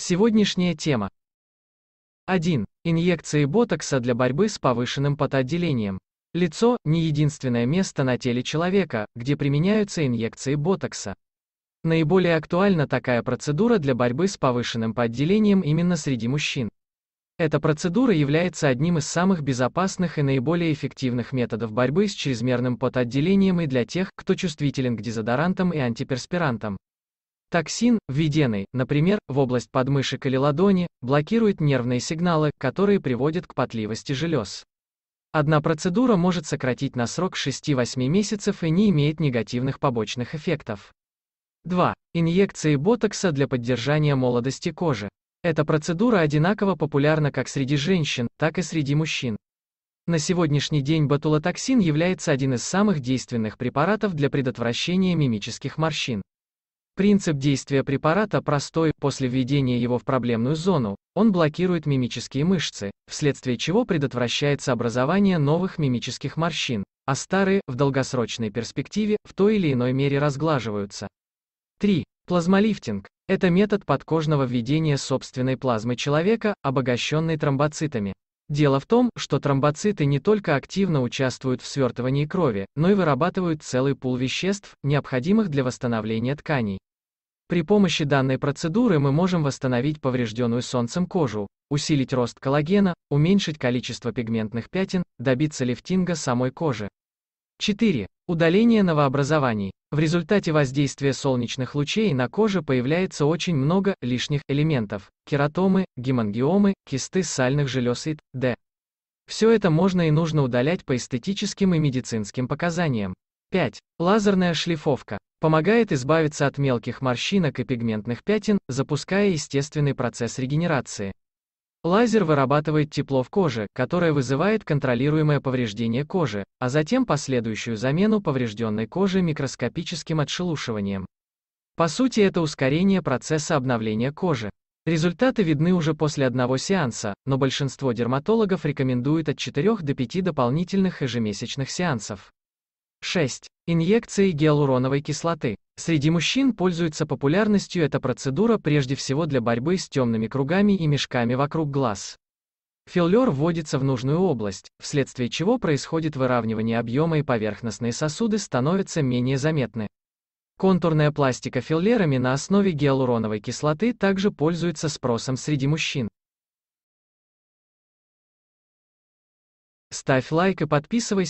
Сегодняшняя тема. 1. Инъекции ботокса для борьбы с повышенным потоотделением. Лицо – не единственное место на теле человека, где применяются инъекции ботокса. Наиболее актуальна такая процедура для борьбы с повышенным подделением именно среди мужчин. Эта процедура является одним из самых безопасных и наиболее эффективных методов борьбы с чрезмерным потоотделением и для тех, кто чувствителен к дезодорантам и антиперспирантам. Токсин, введенный, например, в область подмышек или ладони, блокирует нервные сигналы, которые приводят к потливости желез. Одна процедура может сократить на срок 6-8 месяцев и не имеет негативных побочных эффектов. 2. Инъекции ботокса для поддержания молодости кожи. Эта процедура одинаково популярна как среди женщин, так и среди мужчин. На сегодняшний день ботулотоксин является один из самых действенных препаратов для предотвращения мимических морщин. Принцип действия препарата простой, после введения его в проблемную зону, он блокирует мимические мышцы, вследствие чего предотвращается образование новых мимических морщин, а старые, в долгосрочной перспективе, в той или иной мере разглаживаются. 3. Плазмолифтинг. Это метод подкожного введения собственной плазмы человека, обогащенной тромбоцитами. Дело в том, что тромбоциты не только активно участвуют в свертывании крови, но и вырабатывают целый пул веществ, необходимых для восстановления тканей. При помощи данной процедуры мы можем восстановить поврежденную солнцем кожу, усилить рост коллагена, уменьшить количество пигментных пятен, добиться лифтинга самой кожи. 4. Удаление новообразований. В результате воздействия солнечных лучей на коже появляется очень много лишних элементов – кератомы, гемангиомы, кисты сальных желез и т.д. Все это можно и нужно удалять по эстетическим и медицинским показаниям. 5. Лазерная шлифовка. Помогает избавиться от мелких морщинок и пигментных пятен, запуская естественный процесс регенерации. Лазер вырабатывает тепло в коже, которое вызывает контролируемое повреждение кожи, а затем последующую замену поврежденной кожи микроскопическим отшелушиванием. По сути это ускорение процесса обновления кожи. Результаты видны уже после одного сеанса, но большинство дерматологов рекомендуют от 4 до 5 дополнительных ежемесячных сеансов. 6. Инъекции гиалуроновой кислоты. Среди мужчин пользуется популярностью эта процедура прежде всего для борьбы с темными кругами и мешками вокруг глаз. Филлер вводится в нужную область, вследствие чего происходит выравнивание объема и поверхностные сосуды становятся менее заметны. Контурная пластика филлерами на основе гиалуроновой кислоты также пользуется спросом среди мужчин. Ставь лайк и подписывайся.